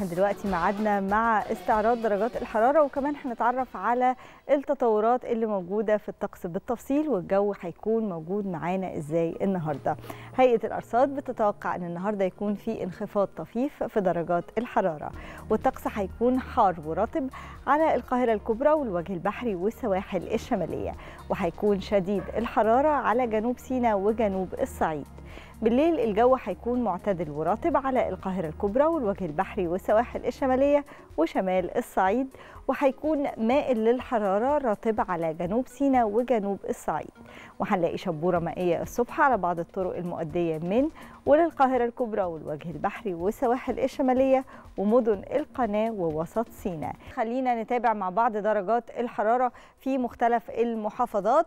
احنا دلوقتي معادنا مع استعراض درجات الحراره وكمان هنتعرف على التطورات اللي موجوده في الطقس بالتفصيل والجو هيكون موجود معانا ازاي النهارده هيئه الارصاد بتتوقع ان النهارده يكون في انخفاض طفيف في درجات الحراره والطقس هيكون حار ورطب على القاهره الكبرى والوجه البحري والسواحل الشماليه وهيكون شديد الحراره على جنوب سيناء وجنوب الصعيد بالليل الجو هيكون معتدل ورطب على القاهرة الكبرى والوجه البحري والسواحل الشمالية وشمال الصعيد وهيكون مائل للحرارة رطب على جنوب سيناء وجنوب الصعيد وهنلاقي شبورة مائية الصبح على بعض الطرق المؤدية من وللقاهرة الكبرى والوجه البحري والسواحل الشمالية ومدن القناة ووسط سيناء خلينا نتابع مع بعض درجات الحرارة في مختلف المحافظات